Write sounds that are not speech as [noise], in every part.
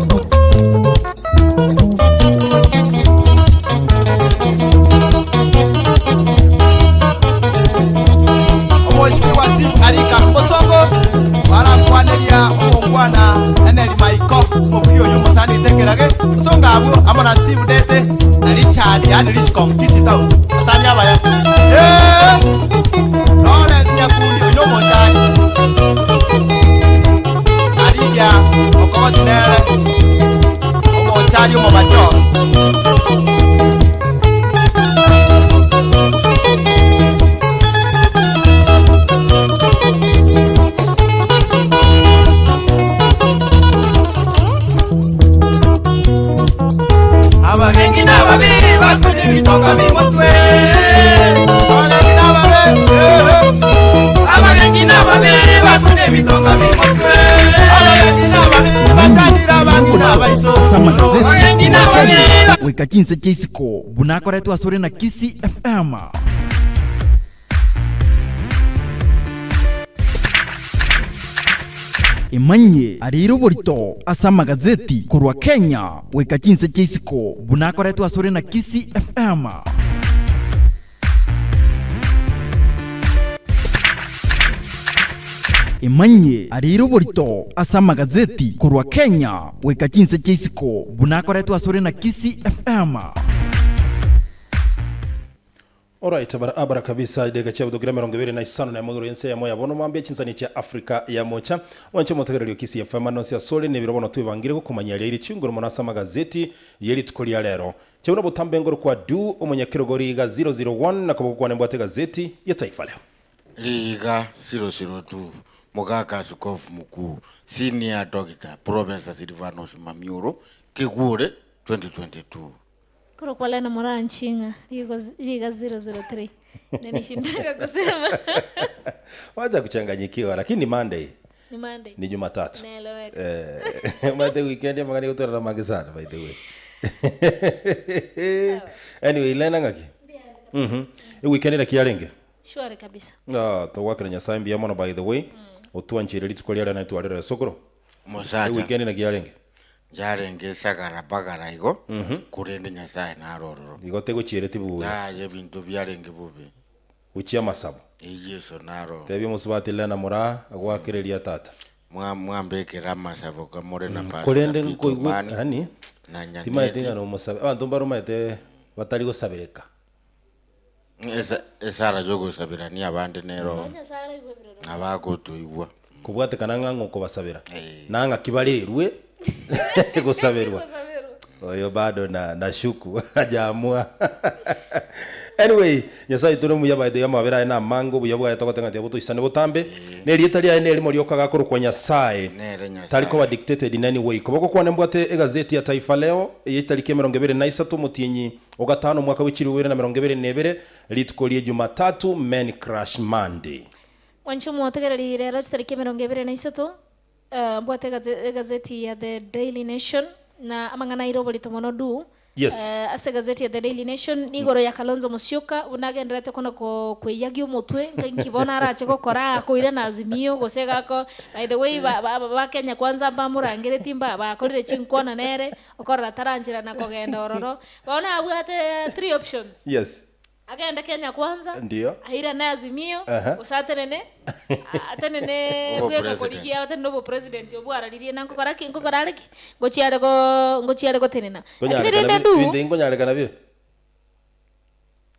Oh. kinse keisiko bunakoretwo acũrĩ na kisi fm imanye arire burito asa magazeti kurwa kenya wika kinse keisiko bunakoretwo acũrĩ na kisi fm emanye ariro burito asama gazeti kurwa kenya weka chinse chia isiko buna asore na kisi fm Alright, abara kabisa dega cha budogira mirongo ibiri na isano na mugoro yense ya moya bono mwambie chinsani cha Afrika ya mocha wanche mutegerero kisi ya fama no sia sole ne birobono twibangire ko kumanya yari chingoro monasa magazeti yeri tukolia lero chabona butambe ngoro kwa du umunya kirogori ga 001 na kubwo kwa nembo gazeti ya taifa leo liga 002 Mugaka Askofu Mkuu Senior Doctor Professor Silvanus mamuro Kigure 2022 kuro muranchinga liga 003 [laughs] nishindaga kusema [laughs] wacha kuchanganyikiwa lakini Monday ni Monday Jumatatu eh [laughs] mangi sana by the way anyway lena ngaki mhm weekend ile kiarenge kabisa ah to wakenya sambi amona by the way mm otwa nchere lituko liala na twarera sokoro musacha weekend na kiarenge jarenge sagara bagara igo mm -hmm. kurende nyasaye narororo igo tego chere tibu na ye bintu byarenge bubi uchi amasabo iyeso naro tebi musubati lena mura agwakireria tata mwa mwambekera amasabo kamore na pasta kurende nkoigwa hani na nyanya timaite abantu barumaite batari gusabireka esara yo gusabirania abandi nero mm abagutuigua kubwatikana ng'a ng'ukubasabira na ng'a kibarirwe [laughs] gusabirwa oyo bado na nashuku [laughs] ajamua [laughs] anyway nyasaye tå rä må ya baä ya na mango buya bwa togoteng'atia gå tå isane gå ne nä ri ta rä rä mo riokaga kå rå kwa nyasaye tarä kowa nani wä koboko kwane mbwate ä e gazeti ya taifa leo ä tariki mä rongo bä rä na isatå må tienyi mwaka wä cirä na mä rongo bä rä jumatatu men crash monday wanchu mwategararire rachitari kimirongo na isatu uh, eh, mbwate gazeti ya the daily nation na amang'ana iroborito mono du yes. uh, ase gazeti ya the daily nation ni goro ya kalonzo musyoka unagenderete kona kwiyagia omutwe nkibona arache gokora akoire na azimio gose ko by the way ba, ba, ba, bakenya kwanza ba bamurangireti mba bakorire chinkwana nere okorora taranchira na kogenda ororo baona abwate eh, three options yes akaenda kenya kwanza ndio aira naye azimio uh-huh. usatenene atenene [laughs] gwekakorigia atene nobo president obo araririe na nkokora ki nkokora reki ngochiare go ngochiare go tenena lakini rende ndu winde ngonyarekana vile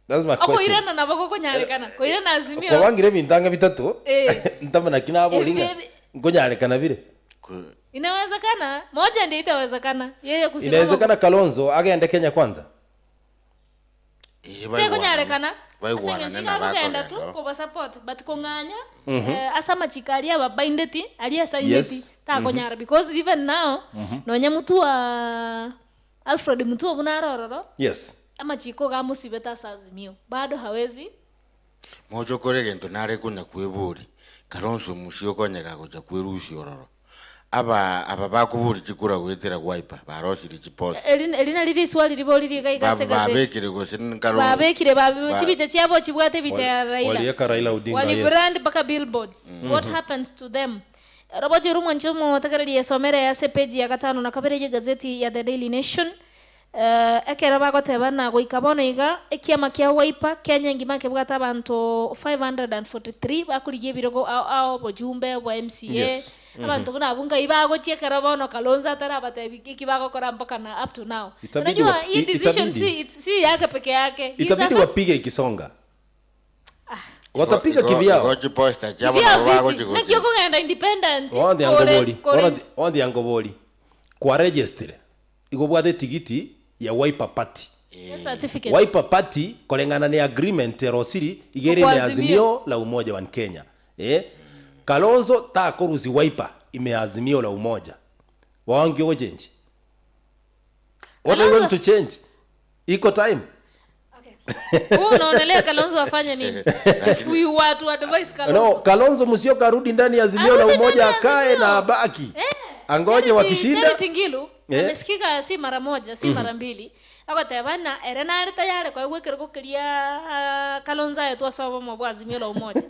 That's my question. Okoirana nabo gokonyarekana. Koirana azimio. Kwa wangire bintanga bitatu. Eh. [laughs] Ntamana kinabo ulinga. Ngonyarekana vile. Inawezekana. Moja ndio itawezekana. Yeye kusimama. Inawezekana Kalonzo akaenda Kenya kwanza tekunyarekana asengechikakugenda tu kobasupport but kong'anya mm -hmm. uh, eh, asa aria babaindeti aria asaineti yes. takonyara mhm. because even now mm -hmm. nonya mutua alfred mutua bunarororo yes amachiko gamusibeta sazimio bado hawezi mochokore gento narekuna kwiburi karonso musio konyaga gocha kwirucio ororo aba aba chikura kwitsira kuwaipa baroshile chiposi lina lili iswa lilibo liligaigababekile kusinkalobabekile chibija chabo chibwate bija ya railawaliyeka raila odinga brand mpaka billboards mm. what mhm. happens to them roboji rumwe nchumu takarali yasomera ya peji ya katano na kabere ya gazeti ya the daily nation uh, eh, ekero bagoteba nagoika bono iga ekiama kia waipa kenya ngima kebwata abantu 543 bakurigia ebirogo ao bojumbe bwa mca yes. mm -hmm. nabo ngai bagochia ekero bono kalonzo iki giki kora mpaka na up to now unajua hii decision si, si yake peke yake itabidi wapige ikisonga ah watapiga kivyao nakio kugenda independent wandi angobori wandi angobori kwa registre igobwate tigiti ya Wiper Party e. Wiper Party kolengana ni agreement ya Rosiri igere ni azimio la umoja wa Kenya e. Kalonzo ta kuruzi Wiper imeazimio la umoja waongi ojenji what are going to change iko time unaonelea Kalonzo afanye nini? [laughs] If we Kalonzo. No, Kalonzo msio karudi ndani ya azimio la umoja akae na abaki. Eh, angoje wakishinda. Charity Ngilu yeah. si mara moja si mhm. mara mbili agoteba na ere nare tayare kwa gwikira gukiria ah, kalonza yetu asaba mo bwazi milo umoja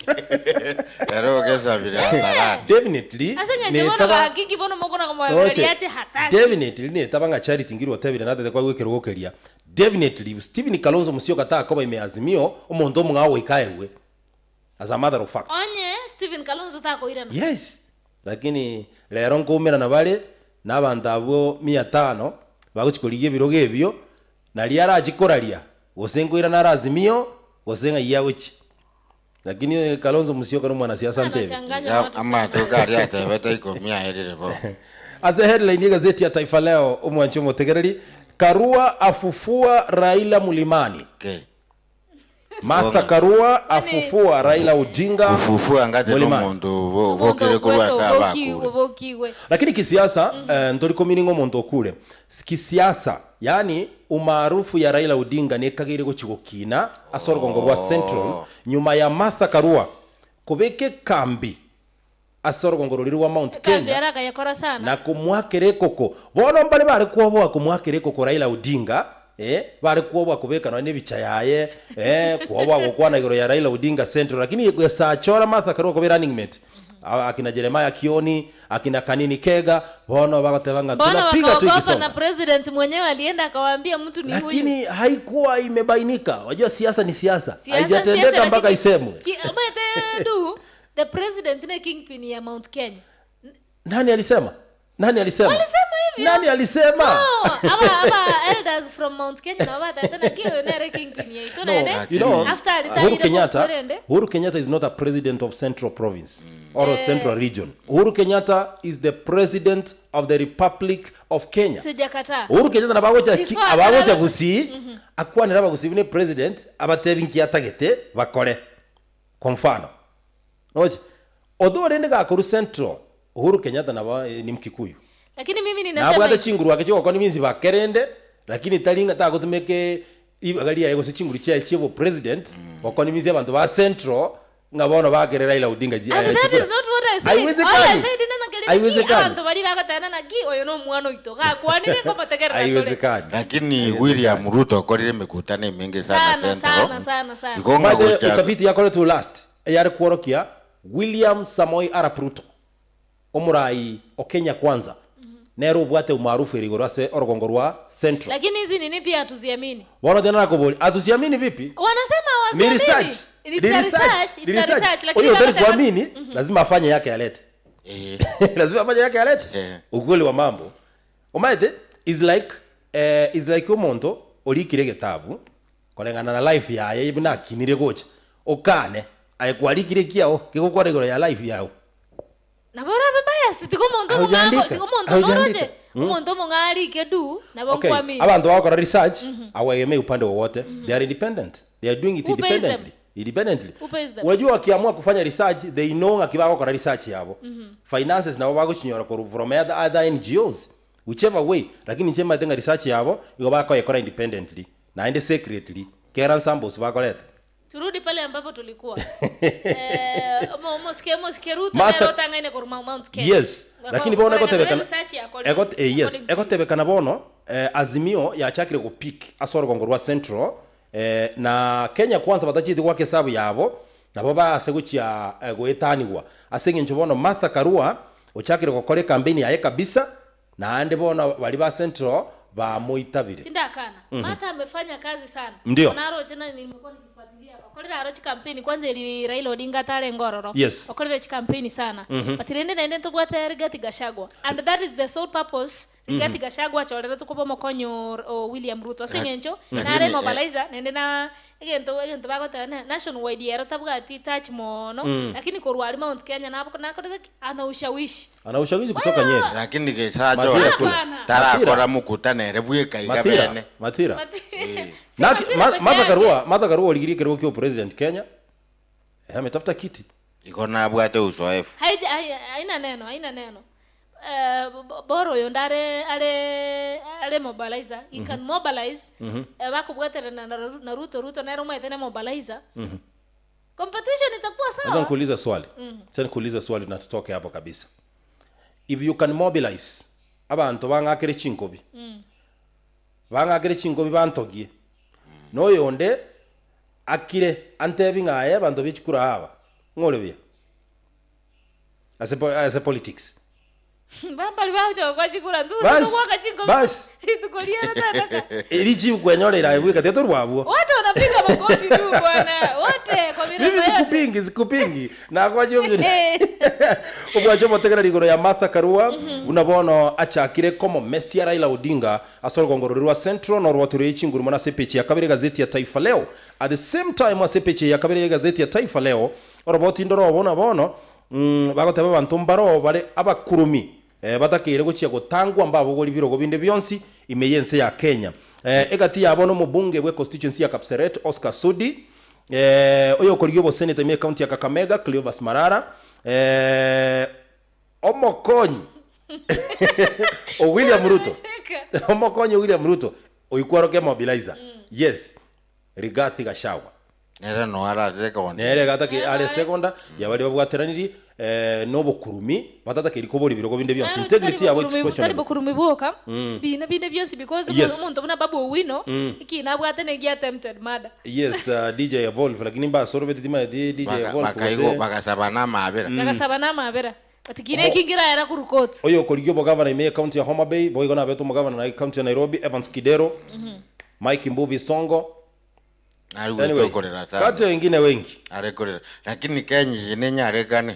[laughs] ero gesa vile eh. hatara definitely asenga jibona ba gigi bono mogona kwa mwagari ate hatari definitely ni tabanga charity ngiro tebire natete kwa gwikira gukiria definitely Steven Kalonzo musio kataa koba imeazimio umondu munga wikaewe as a matter of fact onye Steven Kalonzo takoirana yes lakini lero nkumira na bale nabanda abo mia tano bagukikoriga ebirogo ebio nari aragikoraria gose nkwira narazimio gose ng'aiyagoki lakini eh, kalonzo musioka ni mwanasiasa ntebe ata beta iko ikumi aerire bo [laughs] ase headline ya gazeti ya taifa leo umwanchomo umutegereri karua afufua raila mulimani okay. Martha Karua yaani afufua Raila Odinga ufufua ngate nomuntu vokire kulwasa abakure lakini kisiasa mm -hmm. uh, eh, ntoriko miringo muntu okure kisiasa yani umaarufu ya Raila Odinga nekagire gochigokina asorogongo rwa oh. Central nyuma ya Martha Karua kubeke kambi asorogongo ruri rwa Mount Kenya na kumwakire koko bono mbale bare kuoboa kumwakire koko Raila Odinga eh bari kuobwa kubekanwa ni bicayaye eh kuobwa gukwana igoro ya Raila Odinga Central lakini yesachora Martha Karua kubera running mate akina Jeremiah Kioni akina Kanini Kega bono wakatevanga tunapiga tu hizo na president mwenyewe alienda akawaambia mtu ni huyu lakini haikuwa imebainika wajua siasa ni siasa haijatendeka mpaka isemwe eh, [laughs] the president ne kingpin ya Mount Kenya nani alisema nani alisema walisema hivyo nani alisema no, aba, [laughs] elders from mount kenya na bada tena kiyo king pinye ito no, you know, after alitayi Uhuru Kenyatta Uhuru Kenyatta is not a president of central province or eh. central region Uhuru Kenyatta is the president of the republic of kenya sijakataa Uhuru Kenyatta nabagocha abagocha gusi mm -hmm. akwanira bagusi ne president abatebinki atagete bakore kwa mfano noje although rende gakuru central Uhuru Kenyatta na eh, ni Mkikuyu. Lakini mimi ninasema hata chinguru akachiko kwa niminzi ba kerende lakini talinga ta kutumeke ibagalia yego se chinguru chia chibo president mm. wakwa niminzi abantu ba central ngabona bagerera ila udinga ji. Ah, eh, that is not what I said. Haiwezekani. All I said haiwezekani. Abantu bari bagatana na ki oyo no mwana oito gakwanire [laughs] ko mategerera. Haiwezekani. Lakini William Ruto akorire mekutana mengi sana sana sana sana sana. Igonga utafiti yakore to last. Eh, yari kuorokia William Samoi Arap Ruto omurayi okenya kwanza mhm. nero ubwate umaarufu gorwa se orugongo rwa central lakini hizi nini pia hatuziamini wana tena kuboli atuziamini vipi wanasema hawaziamini research it's research research, research. lakini hiyo tena kuamini mhm. lazima afanye yake alete eh. [laughs] lazima afanye yake alete eh. ukweli wa mambo umaite is like eh, is like umuntu orikire gitabu kolengana na life ya yaye kinire gocha okane aikwarikire kiao kigukwaregoro ya life yao nabora hmm? abantu bakora research mhm. upande wowote mhm. they are independent they are doing it independently independently wakiamua kufanya research they know research yabo mm -hmm. finances from other, other ngos whichever way lakini research yabo independently secretly kera samples turudi pale ambapo tulikuwa [laughs] eh, mosikie mosikie ruto Martha... rero tangaine kuruma mount kenya yes lakini bona ekotebekana ekot eh, yes ekotebekana bono eh, azimio yachakire gupik asorogongo rwa central eh, na kenya kwanza batachiti gwake sabu yabo nabo base guchia eh, gwetanigwa asenge njobono Martha Karua ochakire gukore campaign yaye kabisa na ande bono bali ba central bamuitabire tindakana mm -hmm. Martha amefanya kazi sana ndio naro tena nimekuwa okolera chi campaign kwanza ili Raila Odinga tale ngororo yes. okolera chi sana mm -hmm. but ilende naende ntogwatayariga tigashagwa and that is the sole purpose tigathiga cagwa mhm. chorera tukubomokonyor o william ruto ngencho eng'encho nare eh? mobilizer naende na egento egento bagoteba wide tabwati touch mono mm. lakini korwari mount kenya nakorire ana ushawishi ana ushawishi kutoka nyeri lakini gisacho tarakora mukutanere bwikaiga bene matira eh. [laughs] martha karua martha karua oligirie kirwo kio president kenya eh, ametafuta kiti iko nabwate uzoefu haina neno haina neno Eh, boro yonde are are are mobiliza he can mm-hmm. mobilize mm -hmm. uh, eh, vakubweterana na ruto ruto na roma tena mobiliza mm -hmm. competition itakuwa sawa sasa nikuuliza swali mm -hmm. sasa nikuuliza swali na tutoke hapo kabisa if you can mobilize abantu kire chingobi mm. kire chingobi bantogie noyonde akire antebi ng'aye banto bichikura haba ng'ore bia as a, as a politics eliji ukwenyolera ewika tio turwavwo wote wanapiga makofi tu bwana wote kwa mirembo yote sikupingi sikupingi na kwa jomjo ubwa jombo tegera rigoro ya Martha Karua mhm. unabono achakire komo Messi Raila Odinga asoro gongororwa Central no rwaturi chinguru mona sepechi ya kabere gazeti ya Taifa leo at the same time asepechi ya kabere gazeti ya Taifa leo oroboti ndoro bona bono mm bagoteba bantu mbaro bare abakurumi eh, batakeire gochia gotangwa mbabo goli birogo binde byonsi imeyense ya Kenya eh, egati yabo no mubunge bwe constituency ya Kapseret Oscar Sudi eh, oyo korigyo bo senator me county ya Kakamega Cleovas Marara eh, omokonyi o [laughs] William Ruto [laughs] omokonyi William Ruto oikuwa roke mobilizer mm. yes Rigathi Gachagua nere no ara arase konda nere gataki are sekonda yabali babwateranirie eh, nobukurumi batatakerikobora ibirogo binde byose ah, integrity yabo it's question tari bukurumi buka mm. bina binde byose because yes. umuntu buna babu wino mm. iki na bwa tena gya tempted murder yes uh, DJ evolve lakini mba sorobet dima DJ evolve bakaigo sabana mabera mm. bakasabana mabera batikine kingira era kurukotsa oyo koryo bogavana ime county ya Homa Bay boigo na beto mugavana na county ya Nairobi Evans Kidero mhm. Mike Mbuvi Songo anyway, kati wengine wengi arekorera lakini kenya jine nyaregane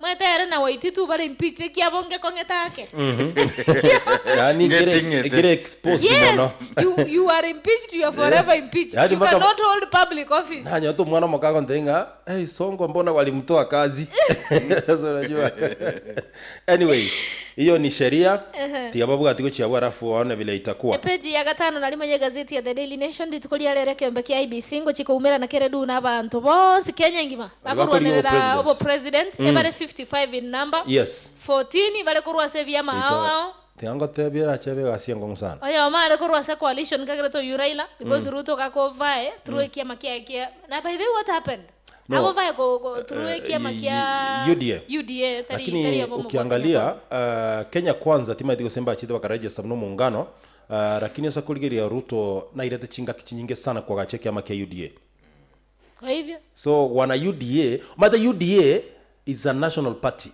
mwetere na waititu bare mpiche bonge kong'eta ake mhm. [laughs] yani gire gire exposed yes no. you you are impeached you are forever impeached you cannot hold public office na nyoto mwana mkako ndenga hey songo mbona walimtoa kazi [laughs] sasa unajua anyway hiyo ni sheria tia babu tiababuga tigo chiabwa arafu waone vile itakuwa epeji ya gatano nalimo ye gazeti ya the daily nation nditukulia rere kembe kia ibc ngo chikoumera na kere du na bantu bonse kenya ngima bakurwanerera obo president mm. ebare 55 in number yes 14 bale kurwa mahao tianga te ra vyama hao hao tiangotebiera san ciengo ma le kurwa kurwase coalition ka to yuraila because mm. ruto ka ko vae mm. through mm. kia makia kia na by the way what happened no. akovae go, go eh, through kia eh, makia kia UDA UDA tari, lakini ukiangalia uh, Kenya kwanza tima itiko semba chito chitwa kararegister no muungano uh, lakini sasa kuligeria ruto na ile chinga kichinyinge sana kwa gache kiama makia UDA kwa hivyo so wana UDA mata UDA is a national party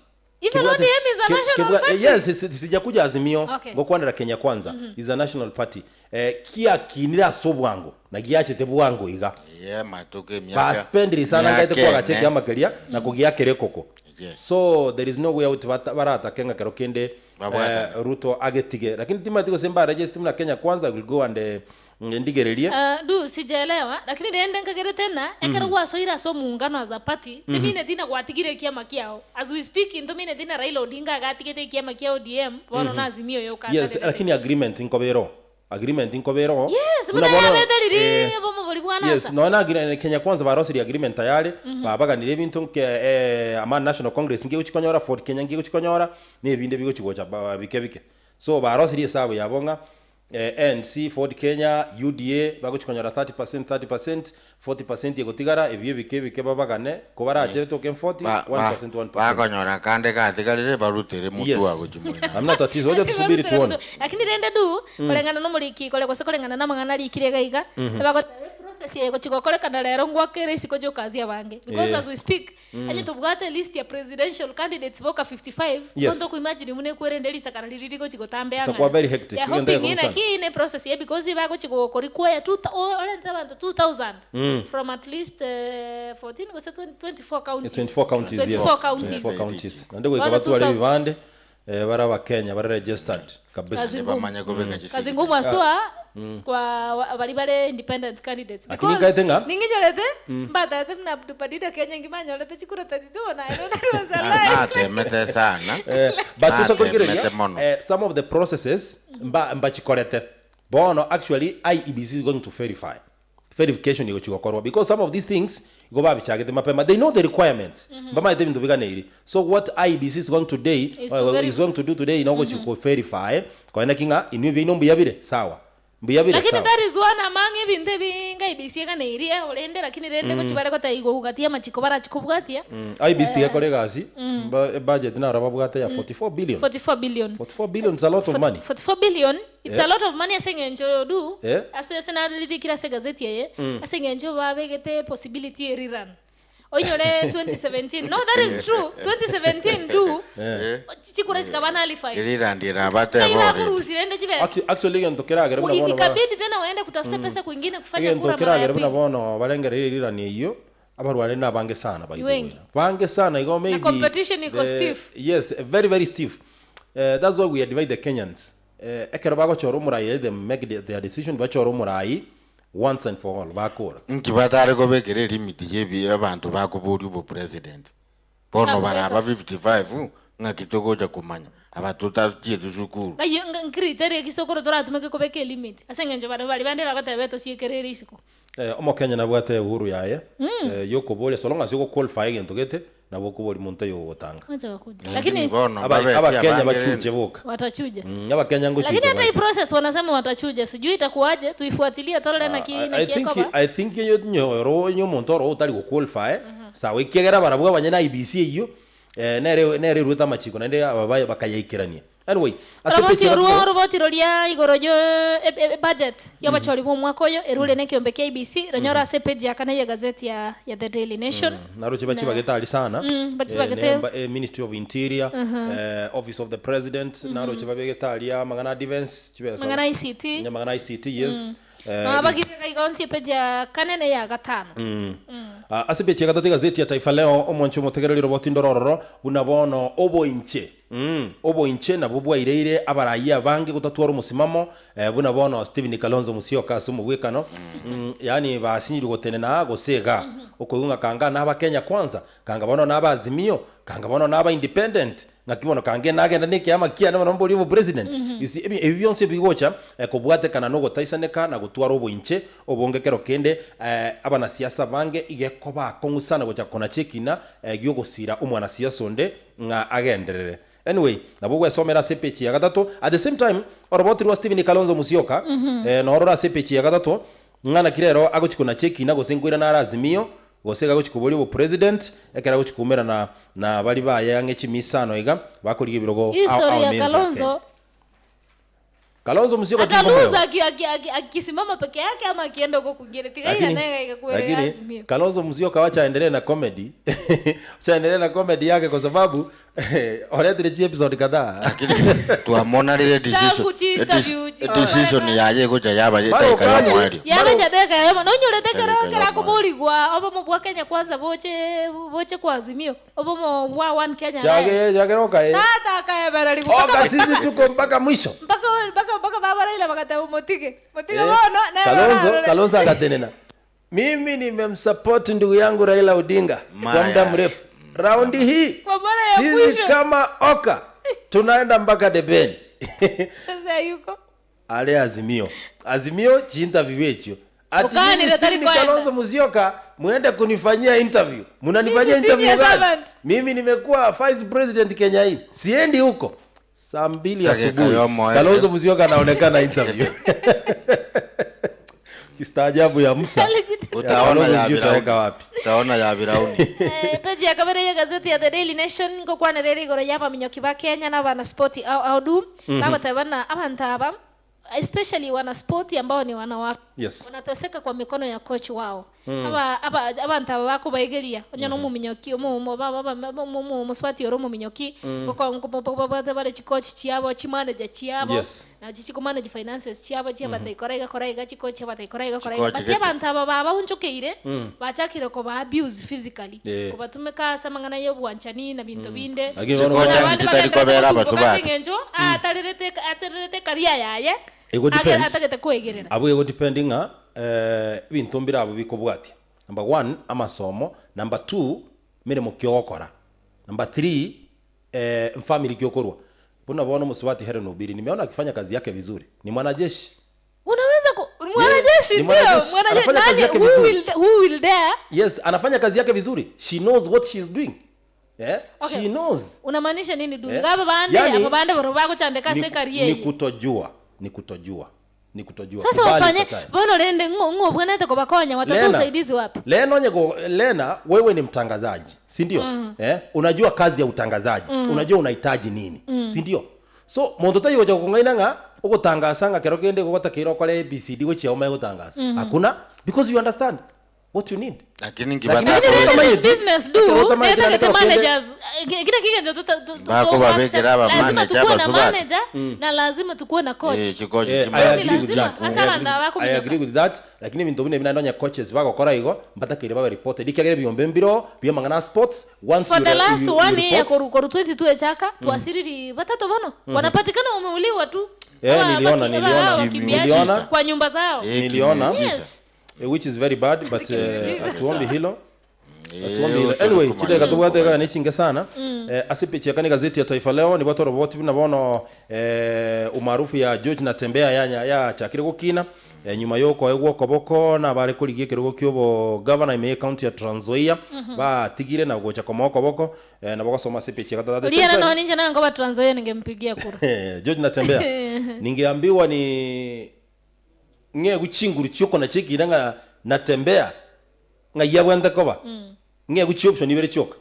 sijakuja azimio Kenya kwanza mm-hmm. is a national party eh, bwango na giache bwango iga na kugia koko so there is no way out barata kenga kero kende eh, Ruto agetige lakini timatiko semba Kenya kwanza will go and uh, ndigererie uh, eh, du sijaelewa lakini ndiende nkagere tena ekero mhm. gwacoira so muungano as a party mm -hmm. dina thina gwatigire kia makiao as we speak mine dina raila odinga agatigite kiama kia odm bono mhm. na azimio yoka yes lakini agreement nkobero agreement nkobero yes muna mna betheriri eh. bomo boli bwana yes no nona eh, kenya kwanza barosiri agreement tayari mm -hmm. babaganire ibintu nke eh, ama national congress ngiye uchikonyora for kenya ngiye uchikonyora ni ibinde bigo chigocha bike bike so barosiri esabu yabonga eh, nc Ford Kenya UDA bagochikonyora 30% 30% 40% yegotigara ebyo bike bike babagane ko kobaraje token 40 ba, 1% 1% bakonyora kande katigarire barutere mutu yes. wabo chimwena [laughs] hamna tatizo hoja tusubiri tuone lakini rende du mm. kulingana no muliki kole kose na mangana likire gaiga mm -hmm sasi rero ngwakere isiko gyokazia bange because yeah. as we speak mm. anye tubwate list ya presidential candidates boka 55 yes. kondo kuimagine mune Eh, wara wa kenya wara registered kabisa kazi ngumu asua ah. mm. kwa bali bale independent candidates lakini kaite nga ninginyolete mm. mbata the mna tupadida kenya ngimanyolete chikura tatido na ndo sana [laughs] ate mete sana [laughs] eh, but uso kugireria eh, some of the processes mm. mba mba chikorete bono actually IEBC is going to verify verification igochigokorwa because some of these things iko babishagite mapema they know the requirements mm -hmm. bamaite bintu biganire so what IBC is going today is, uh, is going to do today inoko mm -hmm. chiko mhm. verify kwa ina kinga inwe bino mbuyabire sawa mbuyabire lakini that is one among ibintu binga ibisiega lakini rende gochi guchibare gote igugatia machiko barachikubugatia mm. IBC yeah. gasi budget na raba ya 44 billion 44 billion 44 billion is a lot of money 44 billion it's yeah. a lot of money asenge njo du yeah. asese na riri kila gazeti eye mm. asenge njo babegete possibility rerun onyole 2017 no that is true 2017 do chikura chikavana alified ililandira abatevoilakurusirende chivesa actually gento kiragere bula bona ikabidi tena waende kutafuta mm. pesa kwingine kufanya kura mara kiragere bula bona balengere ilira ni hiyo abarwane nabange sana wengi bange sana iko maybe the competition iko stiff yes very very stiff uh, that's why we divide the Kenyans uh, ekero choro murai eh, they make their decision bagochora murai once and for all bakora nkibata ariko e begere limit bi abantu bakuburi bo president bono ba 55 ngakitogoja kumanya abatutatie tucukuru nkriteria gisokoro toratumeke kobeka elimit asenge eng'encho bana bari bande bagotebe betosiekerere isiko omo kenya nabwate uhuru yaye mm. eh, yokoboria so long as yoko qualify gintu giti nabo kubori muntu yogotanga lakini abakenya bachuje boka watachuja mm, abakenya ngo lakini hata hii process wanasema watachuja sijui itakuwaje tuifuatilie tole na kii na kiekoma i think yo nyoro nyo muntu ro utari go qualify uh -huh. sawe kiegera barabwa banyena ibc iyo Eh, nere ruite amachiko naende aba bakayaikerania anyway roboti eh, roria igoro jo e, e, e, budget yo bachori bo mwaka oyo erure mm. ne kiombe kia abc ranyora ase page yakana ya gazeti ya ya the daily nation mm. naruchi bachi bageta ali sana mm, eh, ministry of interior uh-huh. office of the president naruchi mm-hmm. ali ya magana defense chibesa magana ict magana ict yes mm. Eh, mabagirira mm. igonsi peji ya kanene ya gatano mm. mm. uh, ah, asibe gazeti ya taifa leo omoncho mutegereri roboti ndorororo unabono mm. obo inche nabo bwaireire abarayia bange gotatwara omosimamo eh, buna bono Steven Kalonzo Musyoka sumugwikano mm, mm yani bashinyirwa gutene na gusega mm mm-hmm. kanga naba Kenya kwanza kanga bono naba azimio kanga bono naba independent nga kange nagenda nä kä ama kia nambå ria president mhm. you see ebi bionse bigocha eh, kå bwate kana no gå taicanä na gå robo inche boinche å bongekero kä ndä eh, abanasiasa bange igeko bakong'usana gå chakona chäkina gä eh, å gå cira å mwanasiasa å ng'a agenderere anyway nabo gwesomera ase pechi ya gatatu at the same time orobotirwa steven kalonzo musioka mm -hmm. eh, noorora ase pechi ya gatatu ng'ana kirero agochikona chekina gose ngwira na arazimio gose gago chikubuli bo president ekera guchikumera na na bali ba bayange chimisano iga bakuriye birogo historia ya Kalonzo Kalonzo msio katika Kalonzo aki aki aki akisimama peke yake ama akienda huko kwingine tigaira naye ikakuelea Kalonzo msio kawacha endelee na comedy [laughs] acha endelee na comedy yake kwa sababu Eh, orethire episode kadhaa lakini twamona rire decision yaje kuja yaba dakika ya mwario yabe cha dakika ya mwana unyo dakika ro kera kubuligwa obo mo bwa Kenya kwanza boche boche kwa azimio obo mo wa one Kenya jage jage ro kae tata kae barali kutoka sisi tuko mpaka mwisho mpaka mpaka mpaka mpaka baba Raila bakata motike motike bono eh, na Kalonzo Kalonzo akatenena mimi nimemsupport ndugu yangu Raila Odinga kwa muda mrefu raundi hii sisi kama oka tunaenda mpaka debeni [laughs] sasa yuko ale azimio azimio chiintaviwecho ati Kalonzo muzioka muende kunifanyia interview, mnanifanyia interview gani? Mimi nimekuwa vice president Kenya hii, siendi huko. Saa mbili asubuhi kalozo muzioka anaonekana interview [laughs] kistaajabu ya Musa utaona ya utaweka wapi? Utaona ya Birauni. [laughs] Eh, peji ya kabere ya gazeti ya The Daily Nation ko kwa na reri goro yapa minyoki ba Kenya na bana sport au au du. Mhm. Baba tabana abantu aba especially wana sport ambao ni wanawake yes. wanateseka kwa mikono ya coach wao mm. aba aba abantu bakubaegeria onye no hmm. muminyoki umumo baba mumu muswati oro muminyoki hmm. ngoko ngopo baba bale coach chiabo manager chiabo yes. na chi ko manager finances chiabo chia hmm. bata ikoraiga koraiga chikoche bata ikoraiga koraiga bati abantu aba baba unchukeire bachakire ko ba abuse physically yeah. ko batumeka samangana yo bwanchani na bintu binde chikoche ngitari ko bera batu bati ngenjo ah, atarirete atarirete karia yaye ego depend atagete kwegerera abo ego depending a eh ibintu mbirabo bikubwati number 1 amasomo number 2 mirimo kyogokora number 3 eh family kyokorwa Mbona bwana Muswati Helen Obiri nimeona akifanya kazi yake vizuri. Ni mwanajeshi. Unaweza ku mwanajeshi ndio, mwanajeshi nani who will who will dare? Yes, anafanya kazi yake vizuri. She knows what she is doing. Yeah, okay. She knows. Unamaanisha nini Dunga? Eh? Yeah. Babande, yani, babande baro bago chandeka Ni kutojua ni kutojua ni kutojua sasa wafanye bona lende ngo bwana hata kwa konya watatoa usaidizi wapi lena nyego lena wewe ni mtangazaji si ndio mm. eh unajua kazi ya utangazaji mm. unajua unahitaji nini mm. si ndio so mundu ta yoja kungaina nga ugutangasa nga kero kende gugota kiroko le bcd wechi ya ume gutangasa mm -hmm. hakuna because you understand what you need lakini business do eh, ndio the managers ngibatakuko babegera abamanaja basubaka na lazima tukuwe na coach eh, eh, agree with that lakini mimi mimi na binandonya coaches wako kora hiyo mbata kile baba report dikia ikiagere biombe mbiro pia mangana sports once for the last one year koru koru 22 echaka mm. twasiriri batato bono mm-hmm. wanapatikana wameuliwa tu niliona niliona niliona kwa nyumba zao niliona yes Eh, which is very bad [laughs] but eh, hatuombi hilo mm. eh, anyway chideka tugwatega ni chinge sana mm. eh, kani gazeti ya taifa leo ni watu roboti bina bono eh, umaarufu ya George natembea yanya ya chakire gukina eh, nyuma yoko kwa gwoko boko na bare kurigie kirugo kyobo governor ime county ya Transoia mm -hmm. ba tigire na gocha kwa moko boko eh, na boko soma sipichia kata tata sasa na ninja na ngoba Transoia Nzoia ningempigia kura [laughs] George natembea [laughs] ningeambiwa ni nge kuchinguru chiyoko na cyigira nga natembea nga yabwenda koba mm. nge kuchi option ibere cyoka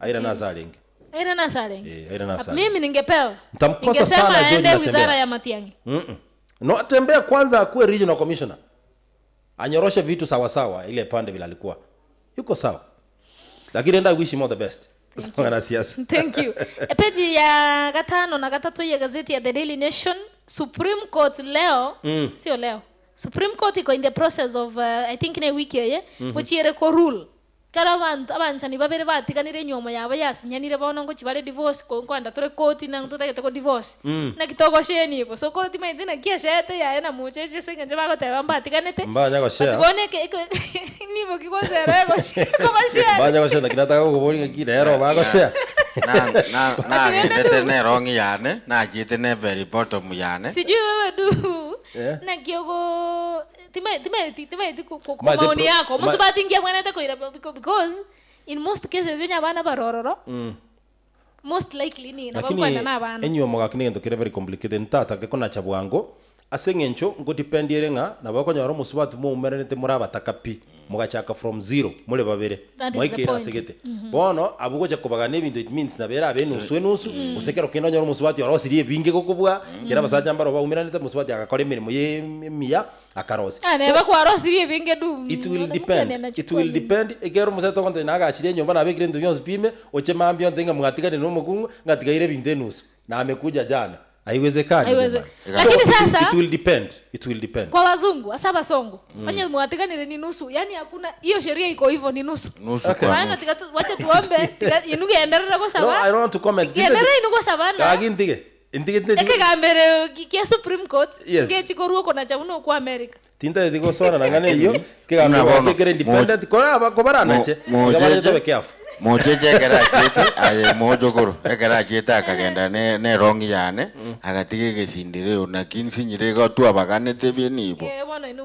aira mm. na zalenge aira na zalenge eh aira na zalenge mimi ningepewa nitamkosa sana George Natembea wizara ya Matiang'i mm -mm. no atembea kwanza akue regional commissioner anyoroshe vitu sawa sawa ile pande bila alikuwa yuko sawa lakini enda wish him all the best Thank you. Thank you. [laughs] Epeji ya gatano na gatatu ya gazeti ya The Daily Nation Supreme Court leo mm. sio leo Supreme Court iko in the process of uh, I think ne week ye yeah? mm -hmm. kuchireko rule kari abantu abanjani babere batiganire nyomo yabo yasinyanire bono ngo chibare divorce ko nkwanda tore koti nang tutagete ko divorce mm. na kitogo sheni bo so koti maithe na kiashete yae na muche chise ngenje bagoteba mbatiganete mbaja go share atibone ke nibo kigozera go share ko ba share mbaja go share na kinata go bolinga kinero ba go share naagitete na erongi yane naagite na very bottom yane sijui wewe du na kiogo timaeti timaeti kwa maoni yako musibatingia mwenete koira because in most cases wenye abana barororo mm. most likely ni nabakwenda enyu enyo mogakine ndo kire very complicated ntata ke kona bwango aseng'encho ngodependiere ng'a nabo akonyora omosubati moumeranete morabataka pi mogachaka from zero mole babere mwaikeire asegete mm-hmm. bono cha kubaga ne ebinto it means nabere mm. abe nusu enusu mm. osekero kende onyora omosubati orosirie ebinge gokobwa kera abasanja mbaro baumeranete omosubati agakora emeremo ye emiya akarose ah, bakwarosiri ebinge du it will depend it will depend nabekire into bionsi pime oche mambi onte nga mwatigane no mukungu ngatigaire binte nusu namekuja jana haiwezekani lakini so, sasa it, will depend it will depend kwa wazungu fanya mm. ni nusu hakuna hiyo sheria iko hivyo ni nusu okay. tuombe [laughs] inuge kwa no i don't want to ndikika kia supreme court yes. ngechikorwo kona chau no ku america tinda thigo sona iyo [laughs] kigambatikire independent kora kobaranache gabajetebe kiafu mocheche ekerachete aye mochokoro ekerachete akagenda ne ne wrong yane mm. agatige gesindire una kinsinyire gotwa baganete bien ibo eh bona inu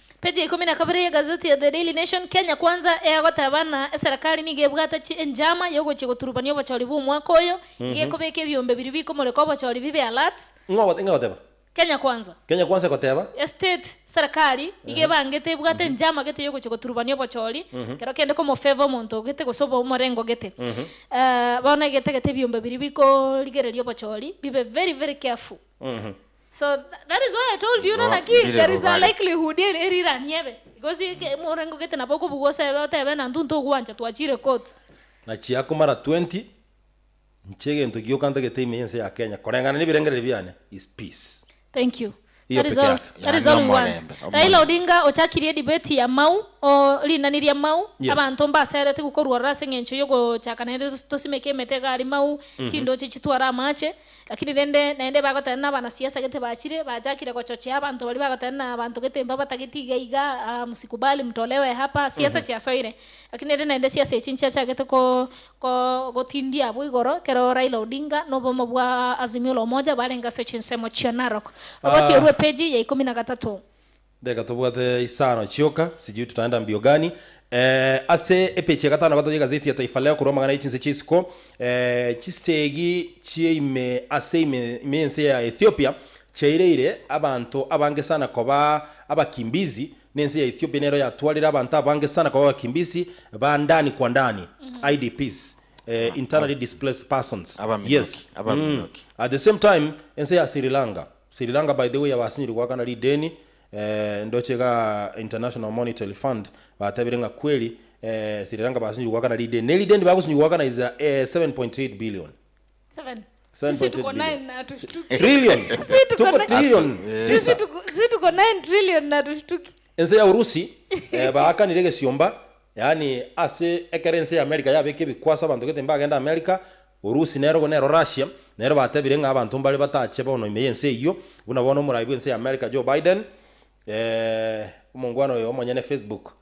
peji ya ikumi na kabiri ya gazeti ya the daily nation kenya kwanza eagotabana eserakari nigebwata ki enjama yogochia goturubania obochori bwa omwaka oyo mhm. igekobeka ebiombe biri bikomoreka obochori bibe alat ng'ogoteba kenya kwanza kenya kwanza egoteba estate serikari igebangete ebwate enjama gete yogochia goturubania obochori mhm. kero kende komofeva omonto ogete gosoba omorengo gete mhm. eh, bono egete gete ebiombe biri bikorigereria obochori bibe very very careful so th- that is why i told you nana ki there is a likelihood erira niebe because murengo gete na boko bugo sebe otebe na ntuntu gwanja twachire court na chiako mara 20 nchege ntu gyoka ndagete imenyense ya Kenya korengana ni birengere byane is peace thank you that is all that is all we want Raila Odinga ochakirie debate ya Mau o rinaniria mau yes. abantu mbaserete gukorwa racing encho yogo chakanere tosimeke metegari mau mm -hmm. chindo chichitwara amache lakini rende naende bagotana na bana siasa gete bachire bajakire gochochea abantu bali bagotana na abantu gete mbaba tagitiga iga uh, ah, msikubali mtolewe hapa siasa mm -hmm. chiasoire lakini rende naende siasa ichincha chagete ko ko gotindia abo igoro kero Raila Odinga nobomo bwa azimio la umoja balenga sechinse mochionarok ah. obati uh, peji ya 13 ndeka tubwate isano chioka sijui tutaenda mbio gani eh, ase epechi gatano gato gazeti ya taifa leo kuroma gana ichinse chisiko eh, chisegi chieime ase ime, imense ya ethiopia cheireire abantu abange sana koba abakimbizi nense ya ethiopia nero ya yatwarire abantu abange sana koba abakimbizi ba ndani kwa ndani mm -hmm. idps eh, internally displaced persons aba minoki, yes abaminoki. Mm. at the same time ense ya sri lanka sri lanka by the way abasinyirwa kana deni Eh, ndo cheka international monetary fund vatavirenga kweli eh, siriranga pasinjikuwakana lide nelideni vakusinjikuwakana is a, eh, 7.8 billion Seven ya urusi [laughs] eh, vaakanileke siomba yaani ase ekerense ya urusi nero nero russia nero batebire nga abantu mbale batache ense iyo buna bono murayi ya joe biden eh umungwano yo manyene facebook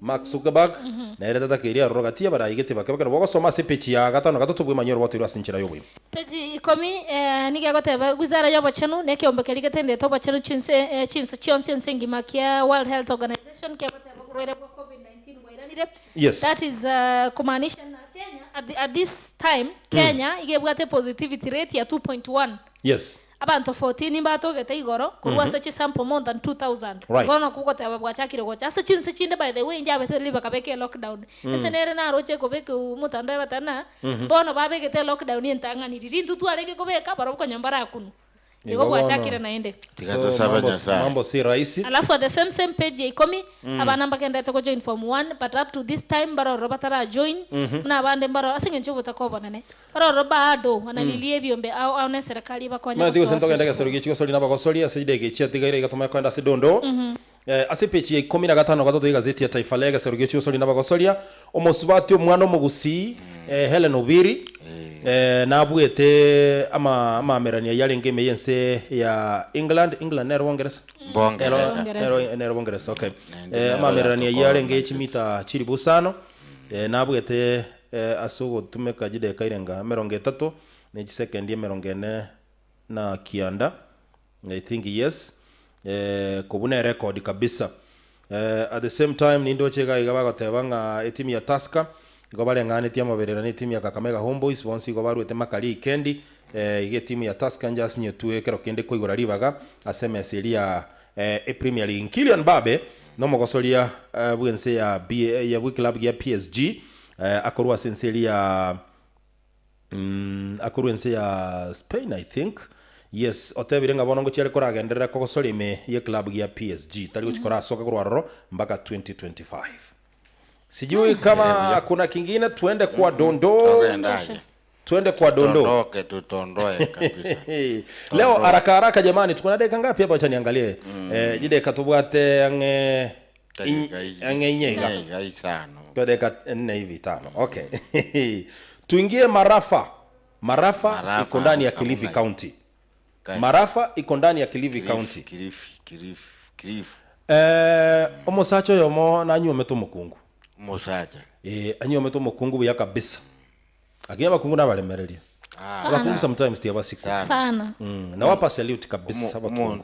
Mark Zuckerberg mm -hmm. na ereta takiria roro gatia bara igete bakabaka boko soma se pechi ya gatano gatatu bwe manyoro bwatiro asinchira yo bwe pechi ikomi eh nige goteba guzara yo bachanu neke ombekeli getende to bachanu chinse eh, chinse chionse nsingi makia World Health Organization ke goteba kurwera kwa COVID-19 wairanire yes that is uh, kumaanisha na Kenya at, the, at this time mm. Kenya mm. igebwate positivity rate ya 2.1 yes abantu 14 batogete igoro kurwa mhm. mm sechi sample more than 2000 kuko gona babwa chakire gocha sechi sechi by the way njabete liba kabeke lockdown mm. ese nere na roche kobeke mutandao batana mm -hmm. bono babegete lockdown yentanganiriri ntutu arege kobeka ko nyambara akunu igokwachakire si rahisi alafu at the same same page yaikomi mm. abana mbakendete kujoin form 1 but up to this time baroro batara join mhm. mm -hmm. na abande mbaro asingencho butakobanane baroro baado analilie biombe au aone serikali bakonya matigo sento kendeke sorugi chiko soli mm -hmm eh, asipeci ya ikumi na gatano gatatu igazeti ya taifa lega serugio ciusori na bagosoria umusubati umwana umugusi eh, helen ubiri eh, nabwete ama amamerania yari ngeme yense ya england england nero bongereza nero bongereza okay eh, amamerania yari ngeye chimita chiri busano eh, nabwete eh, asugo asugutumeka jideka irenga mirongo itatu nichisekendi meronge ne na kianda i think yes eh, record kabisa eh, at the same time nindo chega igaba goteba ng'a etimu eh, ya taska igo bareng'anetie amaberera na etimu ya kakamega homeboys bonse igo barwete makari ikendi eh, iga etimu ya taska njasinye tue kero kende koigora ribaga ase emeseria e eh, epremier eh, league kilian babe nomogosoria eh, bwense ya, ya club gia psg eh, akorwa ase mm, akorwa ya spain i think yes otebire ngabona ngo ciare koragenderera kogosoria ime ye club ya psg tari guchi korasoka kurwaroro mpaka 2025 sijui ah, kama yeah, kuna kingine tuende kwa mm. dondoo tuende kwa dondo. dondoo tutondoe [laughs] kabisa leo haraka haraka jamani tukuna dakika ngapi hapa acha niangalie mm. eh jideka tubwate ange ange nyega kwa dakika 4 hivi tano okay [laughs] tuingie marafa marafa, marafa iko ndani ya Kilifi County Kaya. Marafa iko ndani ya Kilifi County. Kilifi, Kilifi, Kilifi. Eh, omosacho yomo na nyuo meto mukungu. Eh, meto mukungu ya kabisa. akinya bakungu na balemereria. Ah, sometimes Sana. Sana. Mm, na wapa salute kabisa mm.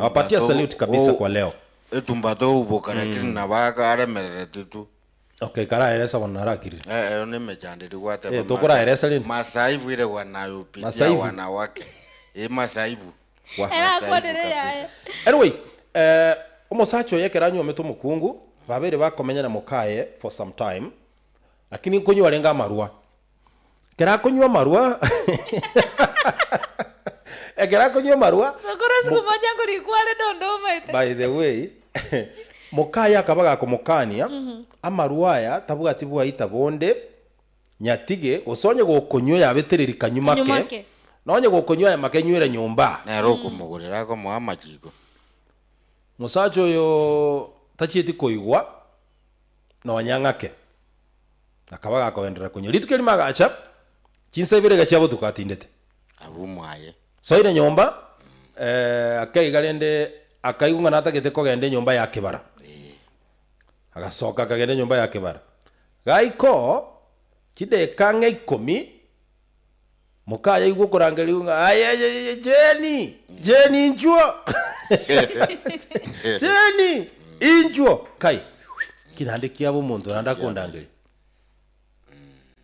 Wapatia salute kabisa kwa leo. ubo mm. na baka tu. Okay, Eh, eh, Eh, wanawake imasaibu anyway umusacha eh, oyo ekero anyomete omokungu babere bakomenyana mukaye for some time lakini nkonywa renga marua ekero akonywa amarua ekero akonywa amarua by the way [laughs] mukaya akaba gakomukania mm -hmm. amarua aya tabwati bwaita bonde nyatige osonye gokonywa yabetereri kanyuma ke nonye gokonywaya makenywire nyumba nero kumugurira gomoa majiko musacha uyu tachieti kuigwa nonyang'ake akaba gakoendera kunywa rituke rima gacha chinsebirega chia botuka atindete abumwaye soire nyomba mm. eh, akaiga rende akaigung'ana atagete kogenda nyomba ya kibara yeah. agasoka akagenda nyomba ya kibara gaiko chideka kange ikomi mukaya igwo kurangeli unga aye ah, jeni jeni injuo [laughs] jeni injuo kai kirande kiabo mundu randa kundangeli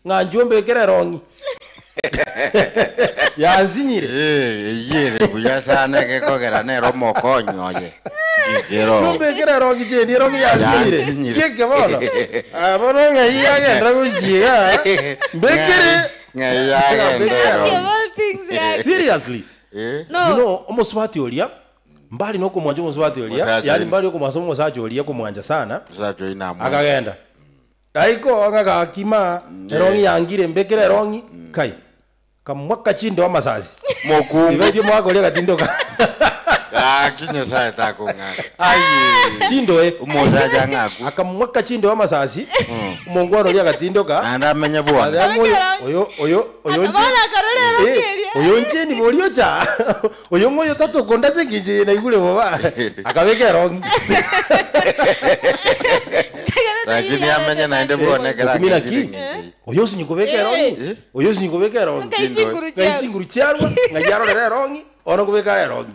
nganjuo mbekere rongi [laughs] ee, ke yanzinyire iyire buyasane gekogera nero mokonyoye chumbikire rogi je, ni rogi ya iya kiekebono rogi je. kunjiga mbekere Eh. seriously eh? mbali noko mwanja yani mbali noko mwasomo sacholia kumwanja sana akagenda aiko ngakakima mm. erongi yangire mbekera mm. erongi mm. kai kamwakachindo chindo wa masasi katindoka [laughs] akinye saeta mungu oyo lakini eh, amenye naende erongi eh, oyo erongi eh. ngai chinguru ngai erongi ona erongi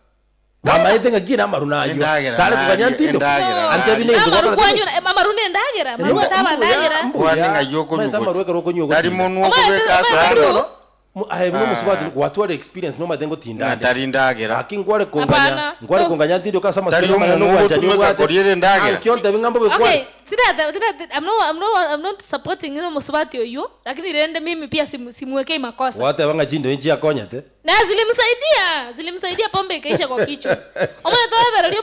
mama ite nkagira amaru nayo kare kuganyantindo ante bineze amaru kwanyu amaru ne ndagira amaru ataba ndagira kwani ngayoko nyugo amaru weka roko nyugo dari monu kubeka sano ahe mwe musubati watu wale experience no madengo tindagira ndari ndagira akingware konganya ngware konganya ndindo kasa masema no wajani wate dari monu kubeka koriere ndagira akionda bingambo bikwa sina lakini rende mimi pia simwekei makosa na zilimsaidia zilimsaidia pombe ikaisha kwa kichwa omwe toevererie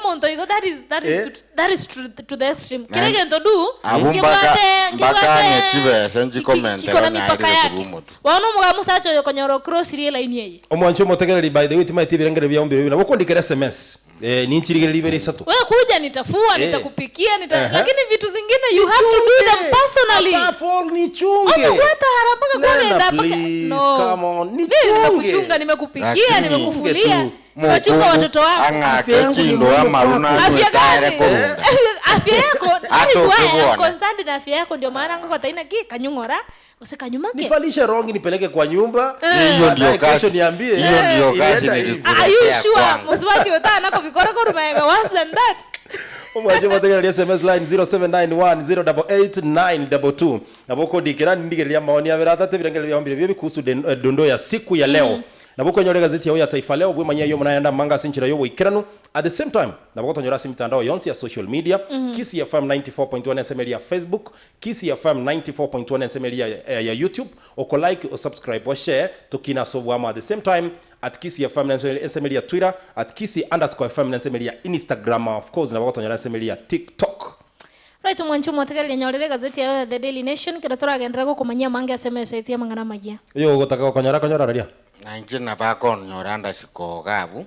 igo kire gento du mipaka yake wano muga musacho yo konyoro cross rie line yeye omwancho by the way timaitibirengere bya umbiro bina sms Eh, ninchirigire libere isatu. Wewe kuja nitafua, eh. nitakupikia, nita... uh -huh. lakini vitu zingine you have to do them personally. Tafua nichunge. Unakwenda haraka kwa nenda mpaka. No. Come on, nichunge. Nimekuchunga, nimekupikia, nimekufulia. Wachunga watoto wako. Anga kachindo ama runa. Afya gani? afya yako [laughs] concerned na afya yako ndio maana ngoko taina ki kanyungora usikanyumake nifalishe rongi nipeleke kwa nyumba eh. hiyo ndio kazi niambie hiyo ndio kazi nilikuwa are you sure mswati utana ko vikora ko rumaenga worse than that [laughs] umwajemotegereria sms line 0791 0791088922 nabo kodi kirani ndigereria maoni aviratate virengereria vyo bibikuhusu eh, dondo ya siku ya leo mm nabukonyora gazeti ya taifa leo bwe manya yo munayanda manga sinchira yo wikiranu at the same time nabukonyora si mitandao yonsi ya social media mm -hmm. kisi ya fm 94.1 sm ya facebook kisi ya fm 94.1 sm ya, ya, eh, ya youtube oko like o subscribe o share tukina sobwamo at the same time at kisi fm ya twitter at kisi underscore fm ya instagram of course nabagotonyera ya tiktok right mwanchu mwategereria nyorere gazeti ya the daily nation kira turagendera gukumanyia mange sms etia mangana magia yo gotaka gukonyora konyoraria [laughs] na nanchi navakonnyora ndasikokavu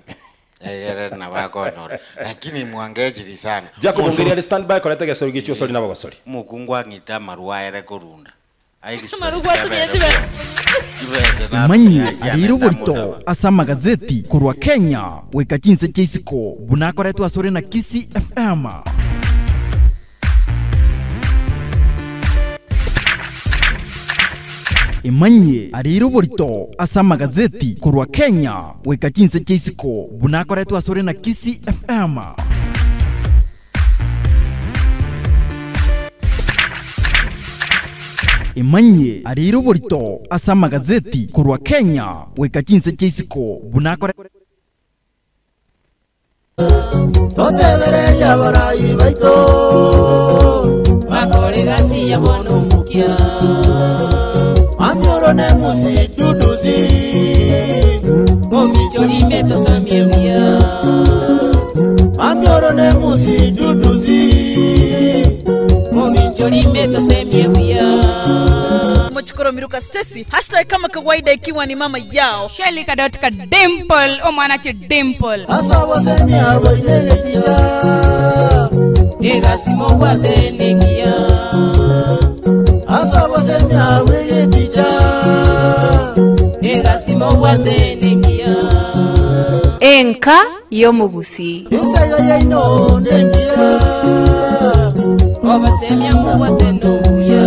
egere navakonyora lakini mwangechiri sana jacob ongerere standby korete gesori gichi osori nabagosori mukungwa ang'ita amarwaere korunda manyi arire oborito ase amagazeti korwa kenya goika chinse chia isiko buna akoretwe asore na kisi fm emanye arire oborito asama gazeti kurwa kenya weka chinse cha isiko bunakoretwe asore na kisi fm emanye arire oborito asama gazeti kurwa kenya goika chinse cha isiko bunakore totethereria barai baitå bakorä ya mwana mukia må kia ne musi tuduzi omi jori meto samie mia musi tuduzi omi meto mia Miruka hashtag kama kawaida, ikiwa ni mama yao Shelly Dimple, che Dimple wasemi kita wasemi enka y'omugusi ensayo yeyinondendya obasemyamuwa zenuya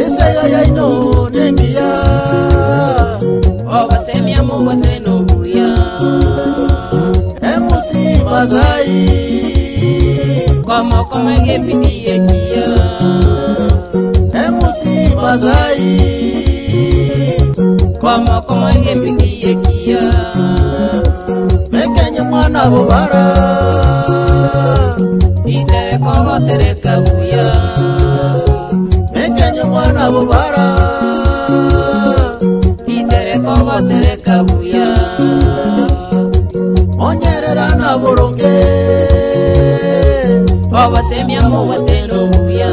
ensayo yeyinondendya obasemyamuwa zenuya emusimba mekenye mwana bubara itekogotereka buya mekenye mwana bubara itekogotereka buya monyerera na buronge obosemia mobotero buya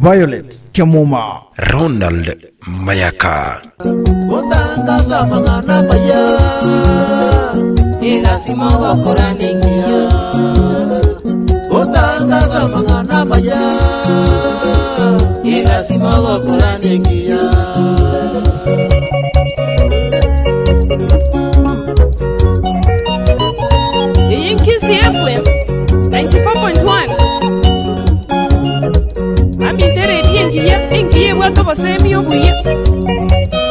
violet kemoma ronald mayaka otangasamanga na paya elasimokokola ndenge yo otangasamanga na paya elasimokokola ndenge Enguia, boa, você, minha buia.